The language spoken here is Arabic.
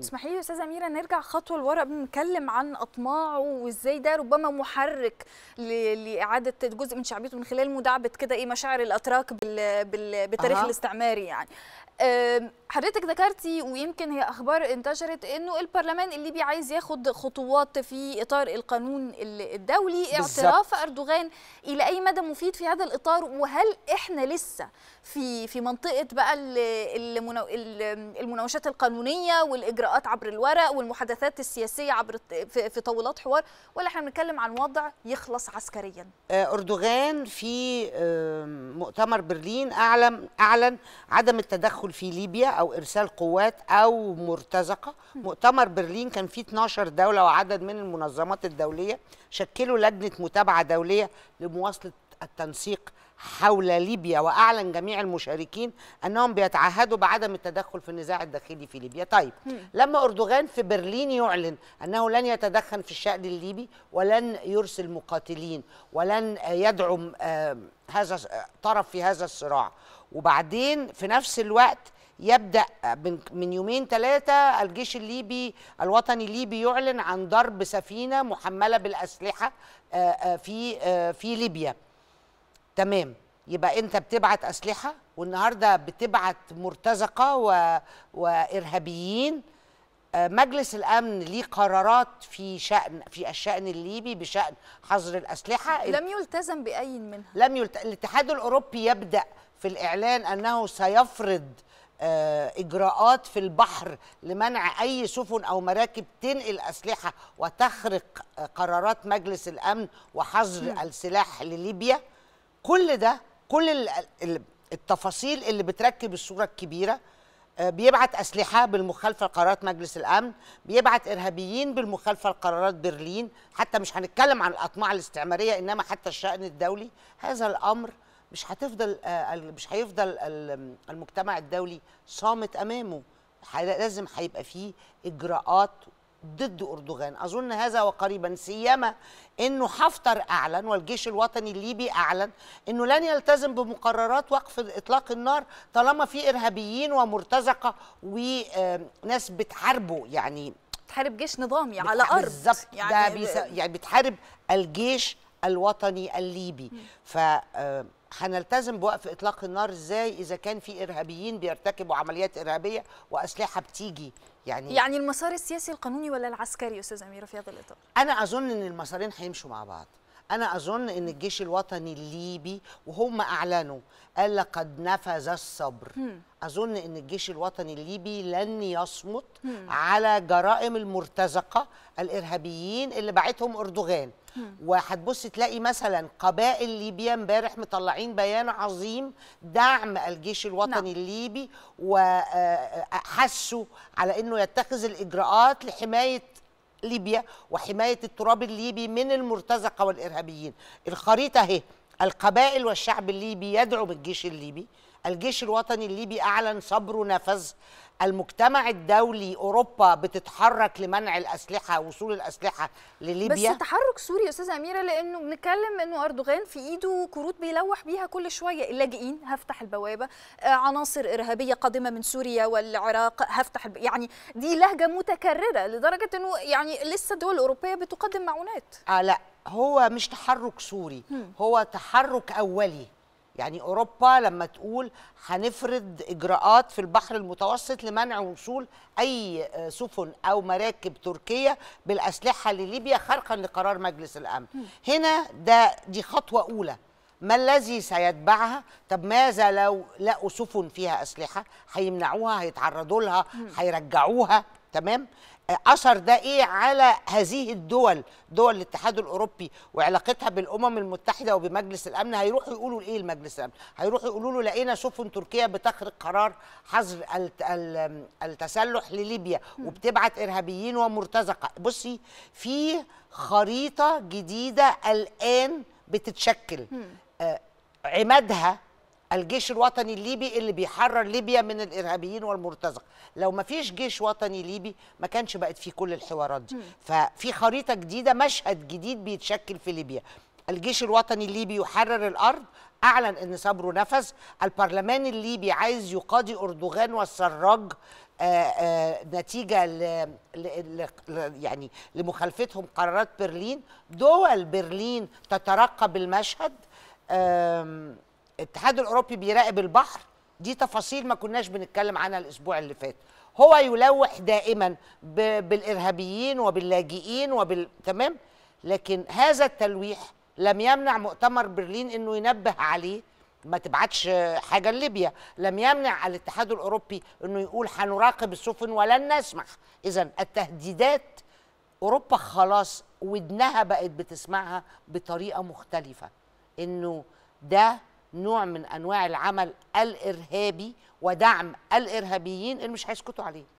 اسمحي لي استاذه اميره نرجع خطوه لورا بنتكلم نتكلم عن اطماعه وازاي ده ربما محرك لاعاده جزء من شعبيته من خلال مداعبه كده ايه مشاعر الاتراك بال... بال... بالتاريخ أه. الاستعماري يعني حضرتك ذكرتي ويمكن هي اخبار انتشرت انه البرلمان الليبي عايز ياخد خطوات في اطار القانون الدولي بالزبط. اعتراف اردوغان الى اي مدى مفيد في هذا الاطار وهل احنا لسه في في منطقه بقى المناوشات القانونيه والاجراءات الاجراءات عبر الورق والمحادثات السياسيه عبر في طاولات حوار ولا احنا بنتكلم عن وضع يخلص عسكريا آه، اردوغان في مؤتمر برلين اعلن اعلن عدم التدخل في ليبيا او ارسال قوات او مرتزقه مؤتمر برلين كان فيه 12 دوله وعدد من المنظمات الدوليه شكلوا لجنه متابعه دوليه لمواصله التنسيق حول ليبيا واعلن جميع المشاركين انهم بيتعهدوا بعدم التدخل في النزاع الداخلي في ليبيا طيب م. لما اردوغان في برلين يعلن انه لن يتدخل في الشان الليبي ولن يرسل مقاتلين ولن يدعم آه، هذا طرف في هذا الصراع وبعدين في نفس الوقت يبدا من يومين ثلاثه الجيش الليبي الوطني الليبي يعلن عن ضرب سفينه محمله بالاسلحه آه، آه، في في ليبيا تمام يبقى انت بتبعت اسلحه والنهارده بتبعت مرتزقه و... وارهابيين آه، مجلس الامن ليه قرارات في شان في الشان الليبي بشان حظر الاسلحه لم يلتزم باي منها لم يلت... الاتحاد الاوروبي يبدا في الاعلان انه سيفرض آه، اجراءات في البحر لمنع اي سفن او مراكب تنقل اسلحه وتخرق آه، قرارات مجلس الامن وحظر السلاح لليبيا كل ده كل التفاصيل اللي بتركب الصوره الكبيره آه، بيبعت أسلحة بالمخالفة لقرارات مجلس الأمن بيبعت إرهابيين بالمخالفة لقرارات برلين حتى مش هنتكلم عن الأطماع الاستعمارية إنما حتى الشأن الدولي هذا الأمر مش هتفضل آه، مش هيفضل المجتمع الدولي صامت أمامه لازم هيبقى فيه إجراءات ضد أردوغان أظن هذا وقريبا سيما أنه حفتر أعلن والجيش الوطني الليبي أعلن أنه لن يلتزم بمقررات وقف إطلاق النار طالما في إرهابيين ومرتزقة وناس بتحاربه يعني بتحارب جيش نظامي على أرض بالظبط يعني, ده يعني بتحارب الجيش الوطني الليبي ف آه، هنلتزم بوقف اطلاق النار ازاي اذا كان في ارهابيين بيرتكبوا عمليات ارهابيه واسلحه بتيجي يعني يعني المسار السياسي القانوني ولا العسكري استاذ امير في هذا الاطار انا اظن ان المسارين هيمشوا مع بعض انا اظن ان الجيش الوطني الليبي وهم اعلنوا قال لقد نفذ الصبر مم. اظن ان الجيش الوطني الليبي لن يصمت مم. على جرائم المرتزقه الارهابيين اللي بعتهم اردوغان وهتبص تلاقي مثلا قبائل ليبيا امبارح مطلعين بيان عظيم دعم الجيش الوطني نعم. الليبي وحسوا آه، آه، على انه يتخذ الاجراءات لحمايه ليبيا وحماية التراب الليبي من المرتزقة والإرهابيين الخريطة اهي القبائل والشعب الليبي يدعو بالجيش الليبي الجيش الوطني الليبي أعلن صبره نفذ المجتمع الدولي أوروبا بتتحرك لمنع الأسلحة وصول الأسلحة لليبيا بس تحرك سوري أستاذ أميرة لأنه بنتكلم أنه أردوغان في إيده كروت بيلوح بيها كل شوية اللاجئين هفتح البوابة آه، عناصر إرهابية قادمة من سوريا والعراق هفتح الب... يعني دي لهجة متكررة لدرجة أنه يعني لسه دول اوروبيه بتقدم معونات آه لا هو مش تحرك سوري هو تحرك أولي يعني أوروبا لما تقول هنفرض إجراءات في البحر المتوسط لمنع وصول أي آه، سفن أو مراكب تركية بالأسلحة لليبيا خرقا لقرار مجلس الأمن هنا ده دي خطوة أولى ما الذي سيتبعها طب ماذا لو لقوا سفن فيها أسلحة هيمنعوها هيتعرضوا لها هيرجعوها تمام أثر ده إيه على هذه الدول دول الاتحاد الأوروبي وعلاقتها بالأمم المتحدة وبمجلس الأمن هيروحوا يقولوا إيه لمجلس الأمن هيروحوا يقولوا له لقينا سفن تركيا بتخرج قرار حظر التسلح لليبيا وبتبعت إرهابيين ومرتزقة بصي في خريطة جديدة الآن بتتشكل آه، عمادها الجيش الوطني الليبي اللي بيحرر ليبيا من الارهابيين والمرتزقه لو ما فيش جيش وطني ليبي ما كانش بقت في كل الحوارات دي ففي خريطه جديده مشهد جديد بيتشكل في ليبيا الجيش الوطني الليبي يحرر الارض اعلن ان صبره نفذ البرلمان الليبي عايز يقاضي اردوغان والسراج آآ آه، آآ آه، نتيجه ل... ل... ل... يعني لمخالفتهم قرارات برلين دول برلين تترقب المشهد الاتحاد الاوروبي بيراقب البحر دي تفاصيل ما كناش بنتكلم عنها الاسبوع اللي فات هو يلوح دائما بالارهابيين وباللاجئين وبال تمام لكن هذا التلويح لم يمنع مؤتمر برلين انه ينبه عليه ما تبعتش حاجه لليبيا لم يمنع الاتحاد الاوروبي انه يقول هنراقب السفن ولن نسمح اذا التهديدات اوروبا خلاص ودنها بقت بتسمعها بطريقه مختلفه انه ده نوع من انواع العمل الارهابي ودعم الارهابيين اللي مش هيسكتوا عليه